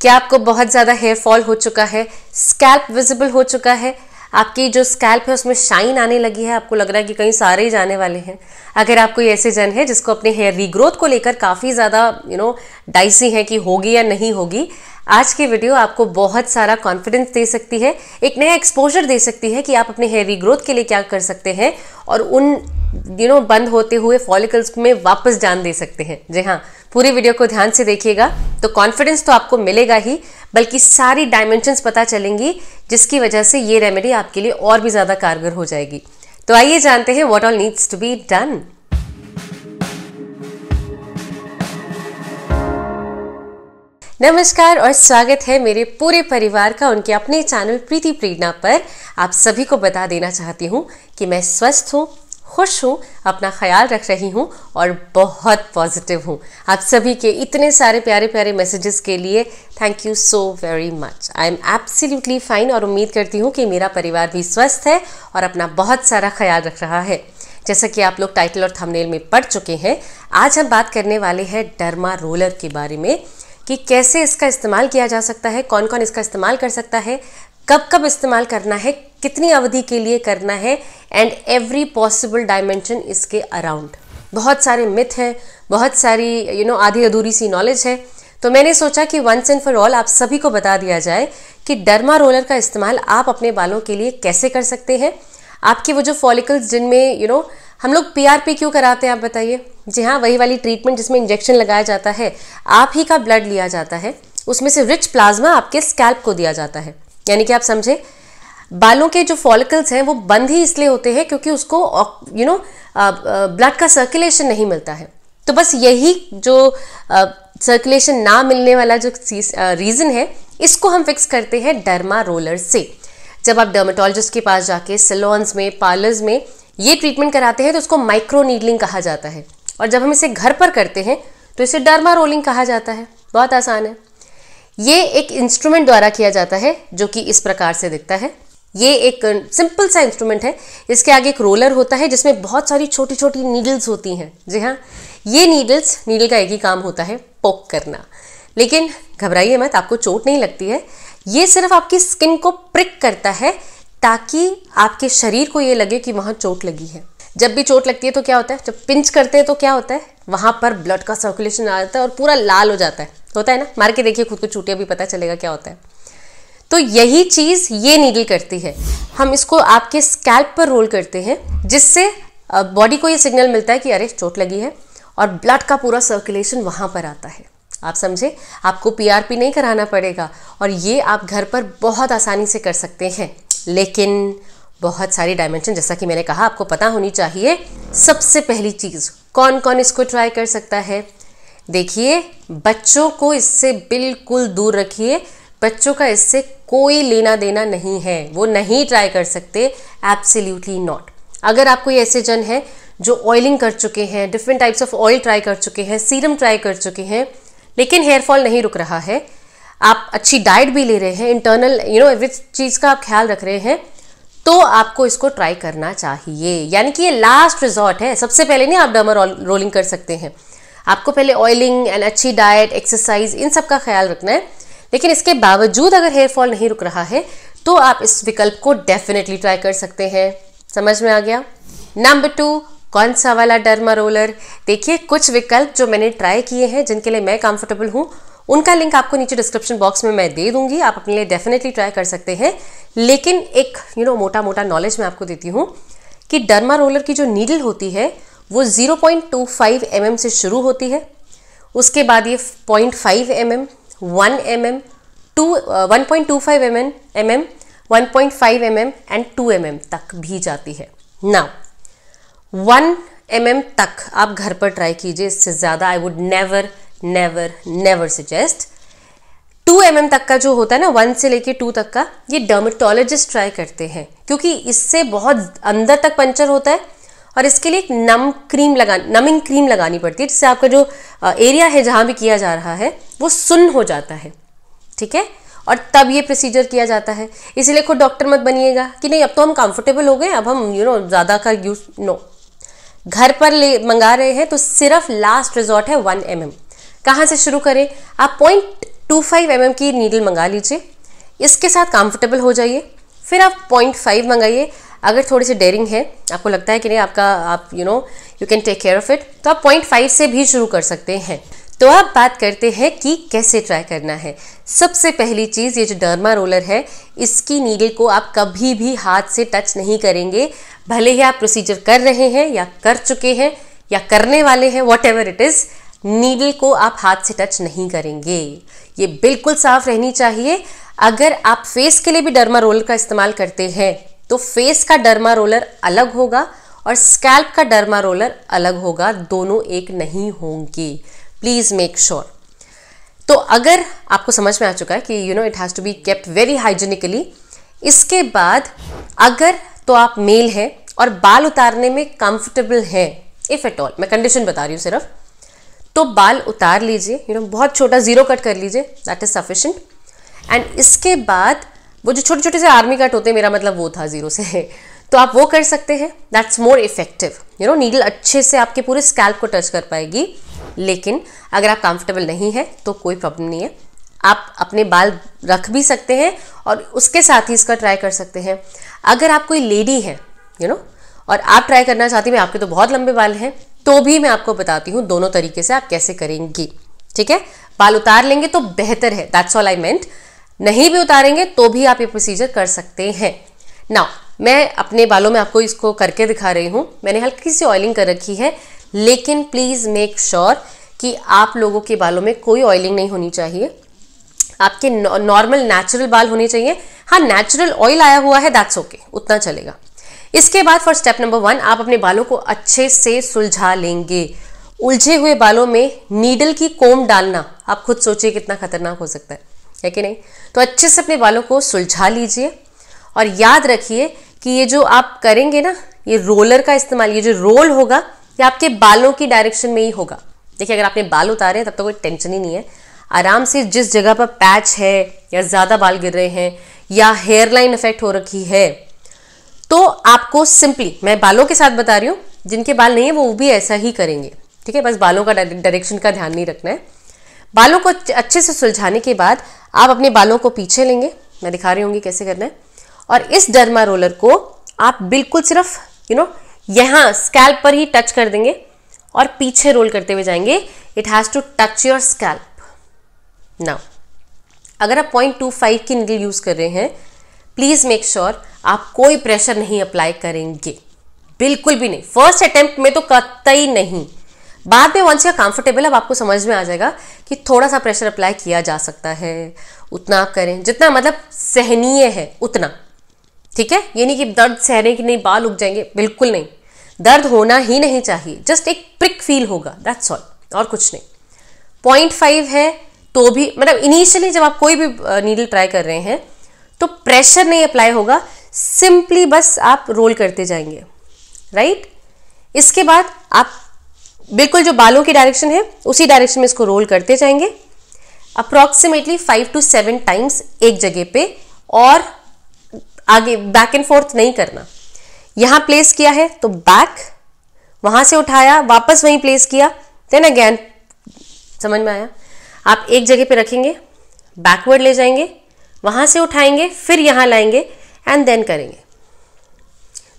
क्या आपको बहुत ज़्यादा हेयर फॉल हो चुका है स्कैल्प विजिबल हो चुका है आपकी जो स्कैल्प है उसमें शाइन आने लगी है आपको लग रहा है कि कहीं सारे ही जाने वाले हैं अगर आप कोई ऐसे जन है जिसको अपने हेयर रीग्रोथ को लेकर काफ़ी ज़्यादा यू नो डाइसी है कि होगी या नहीं होगी आज की वीडियो आपको बहुत सारा कॉन्फिडेंस दे सकती है एक नया एक्सपोजर दे सकती है कि आप अपने हेयर रीग्रोथ के लिए क्या कर सकते हैं और उन दिनों बंद होते हुए फॉलिकल्स में वापस जान दे सकते हैं जी हाँ पूरी वीडियो को ध्यान से देखिएगा तो कॉन्फिडेंस तो आपको मिलेगा ही बल्कि सारी डायमेंशंस पता चलेंगी जिसकी वजह से ये रेमेडी आपके लिए और भी ज़्यादा कारगर हो जाएगी तो आइए जानते हैं what all needs to be done नमस्कार और स्वागत है मेरे पूरे परिवार का उनके अपने चैनल प्रीति प्रेरणा पर आप सभी को बता देना चाहती हूँ कि मैं स्वस्थ हूँ खुश हूँ अपना ख्याल रख रही हूँ और बहुत पॉजिटिव हूँ आप सभी के इतने सारे प्यारे प्यारे मैसेजेस के लिए thank you so very much I am absolutely fine और उम्मीद करती हूँ कि मेरा परिवार भी स्वस्थ है और अपना बहुत सारा ख्याल रख रहा है जैसा कि आप लोग टाइटल और थंबनेल में पढ़ चुके हैं आज हम बात करने वाले हैं डर्मा रोलर के बारे में कि कैसे इसका इस्तेमाल किया जा सकता है कौन कौन इसका इस्तेमाल कर सकता है कब कब इस्तेमाल करना है कितनी अवधि के लिए करना है एंड एवरी पॉसिबल डायमेंशन इसके अराउंड बहुत सारे मिथ हैं बहुत सारी यू you नो know, आधी अधूरी सी नॉलेज है तो मैंने सोचा कि वंस एंड फॉर ऑल आप सभी को बता दिया जाए कि डर्मा रोलर का इस्तेमाल आप अपने बालों के लिए कैसे कर सकते हैं आपके वो जो फॉलिकल्स जिनमें यू नो हम लोग पी आर पी क्यों कराते हैं आप बताइए जी हाँ वही वाली ट्रीटमेंट जिसमें इंजेक्शन लगाया जाता है आप ही का ब्लड लिया जाता है उसमें से रिच प्लाज्मा आपके स्कैल्प को दिया जाता है यानी कि आप समझे बालों के जो फॉलिकल्स हैं वो बंद ही इसलिए होते हैं क्योंकि उसको यू नो ब्लड का सर्कुलेशन नहीं मिलता है तो बस यही जो सर्कुलेशन ना मिलने वाला जो रीज़न है इसको हम फिक्स करते हैं डर्मा रोलर से जब आप डर्माटोलॉजिस्ट के पास जाके सलोन्स में पार्लर्स में ये ट्रीटमेंट कराते हैं तो उसको माइक्रो नीडलिंग कहा जाता है और जब हम इसे घर पर करते हैं तो इसे डर्मा रोलिंग कहा जाता है बहुत आसान है ये एक इंस्ट्रूमेंट द्वारा किया जाता है जो कि इस प्रकार से दिखता है ये एक सिंपल सा इंस्ट्रूमेंट है इसके आगे एक रोलर होता है जिसमें बहुत सारी छोटी छोटी नीडल्स होती हैं जी हाँ ये नीडल्स नीडल का एक ही काम होता है पोक करना लेकिन घबराइए मत आपको चोट नहीं लगती है ये सिर्फ आपकी स्किन को प्रिक करता है ताकि आपके शरीर को ये लगे कि वहाँ चोट लगी है जब भी चोट लगती है तो क्या होता है जब पिंच करते हैं तो क्या होता है वहाँ पर ब्लड का सर्कुलेशन आ जाता है और पूरा लाल हो जाता है होता है ना मार के देखिए खुद को चूटिया भी पता चलेगा क्या होता है तो यही चीज़ ये नीडल करती है हम इसको आपके स्कैल्प पर रोल करते हैं जिससे बॉडी को ये सिग्नल मिलता है कि अरे चोट लगी है और ब्लड का पूरा सर्कुलेशन वहाँ पर आता है आप समझे आपको पीआरपी नहीं कराना पड़ेगा और ये आप घर पर बहुत आसानी से कर सकते हैं लेकिन बहुत सारी डायमेंशन जैसा कि मैंने कहा आपको पता होनी चाहिए सबसे पहली चीज़ कौन कौन इसको ट्राई कर सकता है देखिए बच्चों को इससे बिल्कुल दूर रखिए बच्चों का इससे कोई लेना देना नहीं है वो नहीं ट्राई कर सकते एब्सोल्युटली नॉट अगर आप कोई ऐसे जन है जो ऑयलिंग कर चुके हैं different types of oil try कर चुके हैं सीरम ट्राई कर चुके हैं लेकिन हेयर फॉल नहीं रुक रहा है आप अच्छी डाइट भी ले रहे हैं इंटरनल यू नो एवरी चीज़ का आप ख्याल रख रहे हैं तो आपको इसको ट्राई करना चाहिए यानी कि ये लास्ट रिजॉर्ट है सबसे पहले नहीं आप डमर रोलिंग कर सकते हैं आपको पहले ऑयलिंग एंड अच्छी डाइट एक्सरसाइज इन सब का ख्याल रखना है लेकिन इसके बावजूद अगर हेयर फॉल नहीं रुक रहा है तो आप इस विकल्प को डेफिनेटली ट्राई कर सकते हैं समझ में आ गया नंबर टू कौन सा वाला डर्मा रोलर देखिए कुछ विकल्प जो मैंने ट्राई किए हैं जिनके लिए मैं कंफर्टेबल हूँ उनका लिंक आपको नीचे डिस्क्रिप्शन बॉक्स में मैं दे दूंगी आप अपने लिए डेफिनेटली ट्राई कर सकते हैं लेकिन एक यू नो मोटा मोटा नॉलेज मैं आपको देती हूँ कि डर्मा रोलर की जो नीडल होती है वो 0.25 पॉइंट mm से शुरू होती है उसके बाद ये 0.5 five M M one M M two one point two five M M M M one point five M M and two M M तक भी जाती है ना वन एम एम तक आप घर पर ट्राई कीजिए इससे ज़्यादा I would never never never suggest two M mm तक का जो होता है ना वन से लेके टू तक का ये डर्मेटोलॉजिस्ट ट्राई करते हैं क्योंकि इससे बहुत अंदर तक पंचर होता है और इसके लिए एक नम क्रीम लगा नमिंग क्रीम लगानी पड़ती है जिससे आपका जो एरिया है जहाँ भी किया जा रहा है वो सुन हो जाता है ठीक है और तब ये प्रोसीजर किया जाता है इसीलिए खुद डॉक्टर मत बनिएगा कि नहीं अब तो हम कंफर्टेबल हो गए अब हम यू नो ज़्यादा का यूज़ नो घर पर ले मंगा रहे हैं तो सिर्फ लास्ट रिजॉर्ट है वन एम mm. कहाँ से शुरू करें आप पॉइंट टू फाइव एम की नीडल मंगा लीजिए इसके साथ कंफर्टेबल हो जाइए फिर आप पॉइंट फाइव मंगाइए अगर थोड़ी सी डेयरिंग है आपको लगता है कि नहीं आपका आप you know you can take care of it तो आप पॉइंट फाइव से भी शुरू कर सकते हैं तो आप बात करते हैं कि कैसे ट्राई करना है सबसे पहली चीज़ ये जो डर्मा रोलर है इसकी नीडल को आप कभी भी हाथ से टच नहीं करेंगे भले ही आप प्रोसीजर कर रहे हैं या कर चुके हैं या करने वाले हैं whatever it is needle को आप हाथ से टच नहीं करेंगे ये बिल्कुल साफ रहनी चाहिए अगर आप फेस के लिए भी डर्मा रोलर का इस्तेमाल करते हैं तो फेस का डर्मा रोलर अलग होगा और स्कैल्प का डर्मा रोलर अलग होगा दोनों एक नहीं होंगे प्लीज़ मेक श्योर तो अगर आपको समझ में आ चुका है कि you know it has to be kept very hygienically इसके बाद अगर तो आप मेल हैं और बाल उतारने में कंफर्टेबल हैं इफ़ एट ऑल मैं कंडीशन बता रही हूँ सिर्फ तो बाल उतार लीजिए यू नो बहुत छोटा ज़ीरो कट कर लीजिए दैट इज़ सफिशेंट एंड इसके बाद वो जो छोटे छोटे से आर्मी कट होते हैं मेरा मतलब वो था ज़ीरो से तो आप वो कर सकते हैं that's more effective you know needle अच्छे से आपके पूरे स्कैल्प को टच कर पाएगी लेकिन अगर आप कंफर्टेबल नहीं है तो कोई प्रॉब्लम नहीं है आप अपने बाल रख भी सकते हैं और उसके साथ ही इसका ट्राई कर सकते हैं अगर आप कोई लेडी हैं यू नो और आप ट्राई करना चाहती हैं आपके तो बहुत लंबे बाल हैं तो भी मैं आपको बताती हूँ दोनों तरीके से आप कैसे करेंगी ठीक है बाल उतार लेंगे तो बेहतर है दैट्स ऑल आई मेंट नहीं भी उतारेंगे तो भी आप ये प्रोसीजर कर सकते हैं ना मैं अपने बालों में आपको इसको करके दिखा रही हूँ मैंने हल्की सी ऑयलिंग कर रखी है लेकिन प्लीज़ मेक श्योर कि आप लोगों के बालों में कोई ऑयलिंग नहीं होनी चाहिए आपके नॉर्मल नेचुरल बाल होने चाहिए हाँ नेचुरल ऑयल आया हुआ है दैट्स ओके okay, उतना चलेगा इसके बाद फॉर स्टेप नंबर वन आप अपने बालों को अच्छे से सुलझा लेंगे उलझे हुए बालों में नीडल की कोम डालना आप खुद सोचिए कितना खतरनाक हो सकता है है कि नहीं तो अच्छे से अपने बालों को सुलझा लीजिए और याद रखिए कि ये जो आप करेंगे ना ये रोलर का इस्तेमाल ये जो रोल होगा ये आपके बालों की डायरेक्शन में ही होगा देखिए अगर आपने बाल उतारे तब तो कोई टेंशन ही नहीं है आराम से जिस जगह पर पैच है या ज़्यादा बाल गिर रहे हैं या हेयर लाइन इफेक्ट हो रखी है तो आपको सिंपली मैं बालों के साथ बता रही हूँ जिनके बाल नहीं है वो भी ऐसा ही करेंगे ठीक है बस बालों का डायरेक्शन का ध्यान नहीं रखना है बालों को अच्छे से सुलझाने के बाद आप अपने बालों को पीछे लेंगे मैं दिखा रही होंगी कैसे करना है और इस डर्मा रोलर को आप बिल्कुल सिर्फ यू नो यहाँ स्कैल्प पर ही टच कर देंगे और पीछे रोल करते हुए जाएंगे it has to touch your scalp now अगर आप पॉइंट टू फाइव की निडल यूज़ कर रहे हैं प्लीज़ मेक श्योर आप कोई प्रेशर नहीं अप्लाई करेंगे बिल्कुल भी नहीं फर्स्ट अटेम्प्ट में तो कतई नहीं बाद में वंस या कंफर्टेबल अब आपको समझ में आ जाएगा कि थोड़ा सा प्रेशर अप्लाई किया जा सकता है उतना आप करें जितना मतलब सहनीय है उतना ठीक है ये नहीं कि दर्द सहने की नहीं बाल उग जाएंगे बिल्कुल नहीं दर्द होना ही नहीं चाहिए जस्ट एक प्रिक फील होगा दैट्स ऑल और कुछ नहीं पॉइंट फाइव है तो भी मतलब इनिशियली जब आप कोई भी नीडल ट्राई कर रहे हैं तो प्रेशर नहीं अप्लाई होगा सिंपली बस आप रोल करते जाएंगे राइट इसके बाद आप बिल्कुल जो बालों की डायरेक्शन है उसी डायरेक्शन में इसको रोल करते जाएंगे approximately five to seven times एक जगह पे और आगे बैक एंड फोर्थ नहीं करना यहां प्लेस किया है तो बैक वहां से उठाया वापस वहीं प्लेस किया देन अगेन समझ में आया आप एक जगह पे रखेंगे बैकवर्ड ले जाएंगे वहां से उठाएंगे फिर यहां लाएंगे एंड देन करेंगे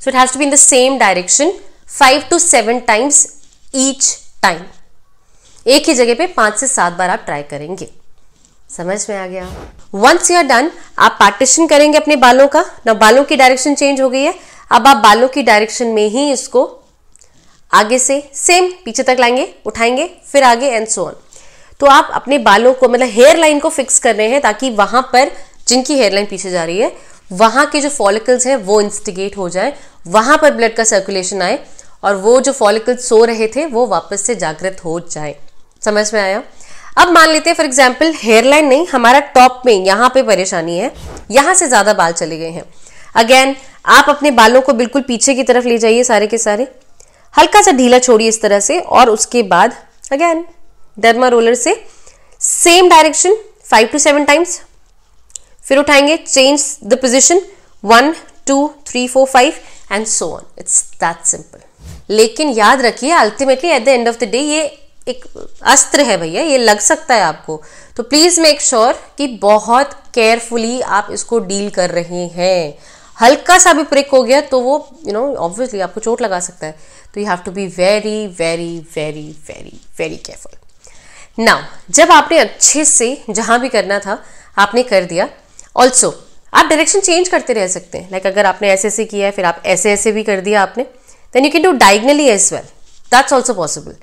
so it has to be in the same direction five to seven times each time एक ही जगह पे पांच से सात बार आप ट्राई करेंगे समझ में आ गया वंस यू आर डन आप पार्टीशन करेंगे अपने बालों का ना बालों की डायरेक्शन चेंज हो गई है अब आप बालों की डायरेक्शन में ही इसको आगे से सेम पीछे तक लाएंगे उठाएंगे फिर आगे एंड सो ऑन तो आप अपने बालों को मतलब हेयर लाइन को फिक्स कर रहे हैं ताकि वहां पर जिनकी हेयरलाइन पीछे जा रही है वहां के जो फॉलिकल्स हैं वो इंस्टिगेट हो जाए वहां पर ब्लड का सर्कुलेशन आए और वो जो फॉलिकल्स सो रहे थे वो वापस से जागृत हो जाए समझ में आया अब मान लेते हैं फॉर एग्जाम्पल हेयरलाइन नहीं हमारा टॉप में यहाँ पे परेशानी है यहां से ज़्यादा बाल चले गए हैं अगेन आप अपने बालों को बिल्कुल पीछे की तरफ ले जाइए सारे के सारे हल्का सा ढीला छोड़िए इस तरह से और उसके बाद अगेन डर्मा रोलर से same direction five to seven times फिर उठाएंगे change the position one two three four five and so on it's that simple लेकिन याद रखिए ultimately at the end of the day ये एक अस्त्र है भैया ये लग सकता है आपको तो प्लीज़ मेक श्योर कि बहुत केयरफुली आप इसको डील कर रहे हैं हल्का सा भी प्रिक हो गया तो वो यू नो ऑब्वियसली आपको चोट लगा सकता है तो you have to be very very very very very careful now जब आपने अच्छे से जहां भी करना था आपने कर दिया ऑल्सो आप डायरेक्शन चेंज करते रह सकते हैं लाइक like अगर आपने ऐसे ऐसे किया है फिर आप ऐसे ऐसे भी कर दिया आपने then you can do diagonally as well that's also possible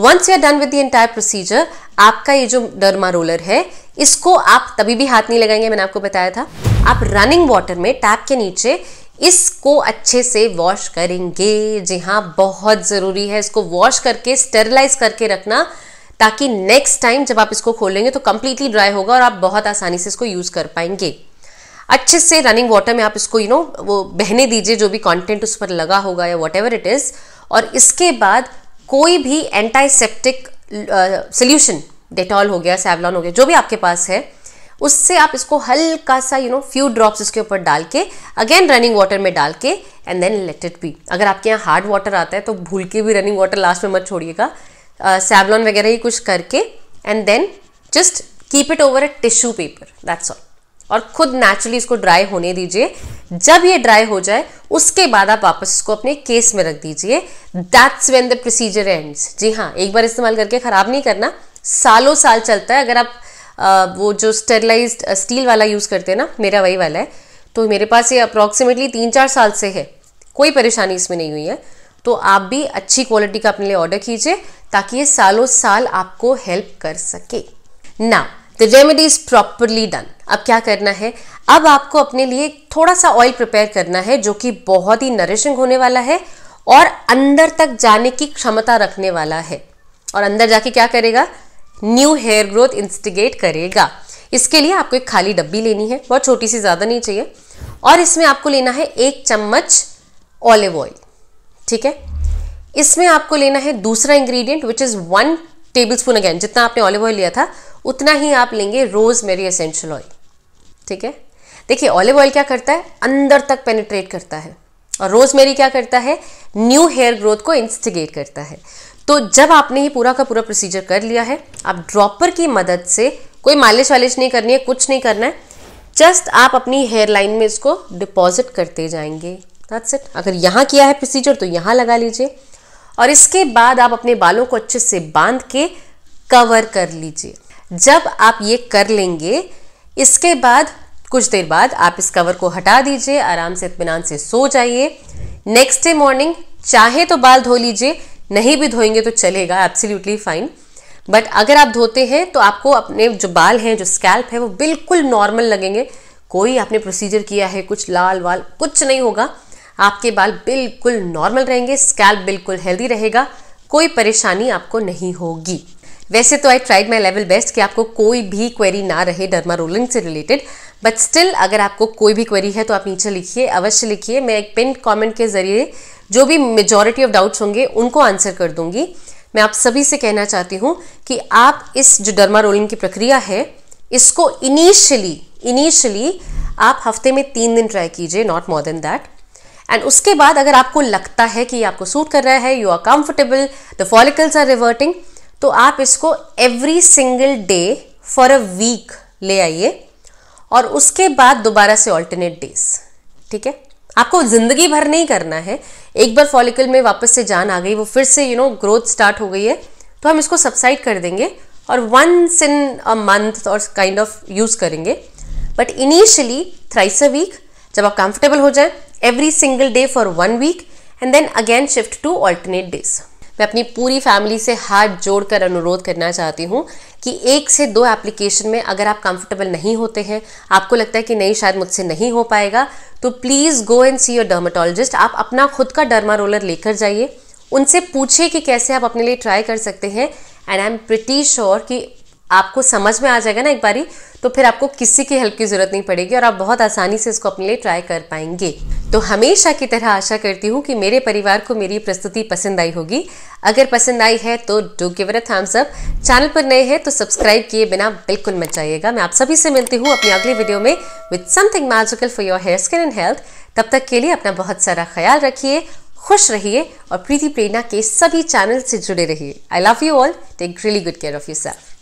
once you are done with the entire procedure आपका ये जो डरमा रोलर है इसको आप तभी भी हाथ नहीं लगाएंगे मैंने आपको बताया था आप रनिंग वाटर में टैप के नीचे इसको अच्छे से वॉश करेंगे जी हाँ बहुत ज़रूरी है इसको वॉश करके स्टेरिलाइज करके रखना ताकि नेक्स्ट टाइम जब आप इसको खोलेंगे तो कंप्लीटली ड्राई होगा और आप बहुत आसानी से इसको यूज़ कर पाएंगे अच्छे से रनिंग वाटर में आप इसको यू you नो know, वो बहने दीजिए जो भी कंटेंट उस पर लगा होगा या वॉट इट इज़ और इसके बाद कोई भी एंटाइसेप्टिक सोल्यूशन डेटॉल हो गया सैवलॉन हो गया जो भी आपके पास है उससे आप इसको हल्का सा यू नो फ्यू ड्रॉप्स इसके ऊपर डाल के अगेन रनिंग वाटर में डाल के and then let it be अगर आपके यहाँ हार्ड वाटर आता है तो भूल के भी रनिंग वाटर लास्ट में मत छोड़िएगा सैवलॉन uh, वगैरह ही कुछ करके and then just keep it over a tissue paper that's all और खुद नेचुरली इसको ड्राई होने दीजिए जब ये ड्राई हो जाए उसके बाद आप वापस इसको अपने केस में रख दीजिए that's when the procedure ends जी हाँ एक बार इस्तेमाल करके ख़राब नहीं करना सालों साल चलता है अगर आप आ, uh, वो जो स्टेरलाइज स्टील uh, वाला यूज़ करते हैं ना मेरा वही वाला है तो मेरे पास ये अप्रॉक्सीमेटली तीन चार साल से है कोई परेशानी इसमें नहीं हुई है तो आप भी अच्छी क्वालिटी का अपने लिए ऑर्डर कीजिए ताकि ये सालों साल आपको हेल्प कर सके ना the remedy is properly done अब क्या करना है अब आपको अपने लिए थोड़ा सा ऑयल प्रिपेयर करना है जो कि बहुत ही नरिशिंग होने वाला है और अंदर तक जाने की क्षमता रखने वाला है और अंदर जाके क्या करेगा न्यू हेयर ग्रोथ इंस्टिगेट करेगा इसके लिए आपको एक खाली डब्बी लेनी है बहुत छोटी सी ज़्यादा नहीं चाहिए और इसमें आपको लेना है एक चम्मच ऑलिव ऑयल ठीक है इसमें आपको लेना है दूसरा ingredient which is one tablespoon again जितना आपने ऑलिव ऑयल लिया था उतना ही आप लेंगे रोज मेरी एसेंशियल ऑयल ठीक है देखिए ऑलिव ऑयल क्या करता है अंदर तक पेनिट्रेट करता है और रोज मेरी क्या करता है न्यू हेयर ग्रोथ को इंस्टिगेट करता है तो जब आपने ये पूरा का पूरा प्रोसीजर कर लिया है आप ड्रॉपर की मदद से कोई मालिश वालिश नहीं करनी है कुछ नहीं करना है जस्ट आप अपनी हेयर लाइन में इसको डिपॉजिट करते जाएंगे दैट्स इट अगर यहाँ किया है प्रोसीजर तो यहाँ लगा लीजिए और इसके बाद आप अपने बालों को अच्छे से बांध के कवर कर लीजिए जब आप ये कर लेंगे इसके बाद कुछ देर बाद आप इस कवर को हटा दीजिए आराम से इतमान से सो जाइए नेक्स्ट डे मॉर्निंग चाहे तो बाल धो लीजिए नहीं भी धोएंगे तो चलेगा एब्सोल्युटली फाइन बट अगर आप धोते हैं तो आपको अपने जो बाल हैं जो स्कैल्प है वो बिल्कुल नॉर्मल लगेंगे कोई आपने प्रोसीजर किया है कुछ लाल वाल कुछ नहीं होगा आपके बाल बिल्कुल नॉर्मल रहेंगे स्कैल्प बिल्कुल हेल्दी रहेगा कोई परेशानी आपको नहीं होगी वैसे तो I tried my level best कि आपको कोई भी क्वेरी ना रहे डर्मा रोलिंग से रिलेटेड बट स्टिल अगर आपको कोई भी क्वेरी है तो आप नीचे लिखिए अवश्य लिखिए मैं एक पिन कमेंट के जरिए जो भी मेजॉरिटी ऑफ डाउट्स होंगे उनको आंसर कर दूंगी मैं आप सभी से कहना चाहती हूँ कि आप इस जो डर्मा रोलिंग की प्रक्रिया है इसको इनिशियली इनिशियली आप हफ्ते में तीन दिन ट्राई कीजिए not more than that and उसके बाद अगर आपको लगता है कि आपको सूट कर रहा है you are comfortable the follicles are reverting तो आप इसको every single day for a week ले आइए और उसके बाद दोबारा से ऑल्टरनेट डेज ठीक है आपको ज़िंदगी भर नहीं करना है एक बार फॉलिकल में वापस से जान आ गई वो फिर से यू नो ग्रोथ स्टार्ट हो गई है तो हम इसको सब्साइड कर देंगे और वंस इन अ मंथ और काइंड ऑफ यूज़ करेंगे but initially thrice a week जब आप कंफर्टेबल हो जाए every single day for one week and then again shift to alternate days मैं अपनी पूरी फैमिली से हाथ जोड़कर अनुरोध करना चाहती हूँ कि एक से दो एप्लीकेशन में अगर आप कंफर्टेबल नहीं होते हैं आपको लगता है कि नहीं शायद मुझसे नहीं हो पाएगा तो please go and see your dermatologist आप अपना खुद का डर्मा रोलर लेकर जाइए उनसे पूछे कि कैसे आप अपने लिए ट्राई कर सकते हैं and I am pretty sure कि आपको समझ में आ जाएगा ना एक बारी तो फिर आपको किसी की हेल्प की ज़रूरत नहीं पड़ेगी और आप बहुत आसानी से इसको अपने लिए ट्राई कर पाएंगे तो हमेशा की तरह आशा करती हूँ कि मेरे परिवार को मेरी प्रस्तुति पसंद आई होगी अगर पसंद आई है तो do give a thumbs up channel पर नए हैं तो सब्सक्राइब किए बिना बिल्कुल मत जाइएगा मैं आप सभी से मिलती हूँ अपनी अगली वीडियो में with something magical for your hair skin and health तब तक के लिए अपना बहुत सारा ख्याल रखिए खुश रहिए और प्रीति प्रेरणा के सभी चैनल से जुड़े रहिए I love you all take really good care of you self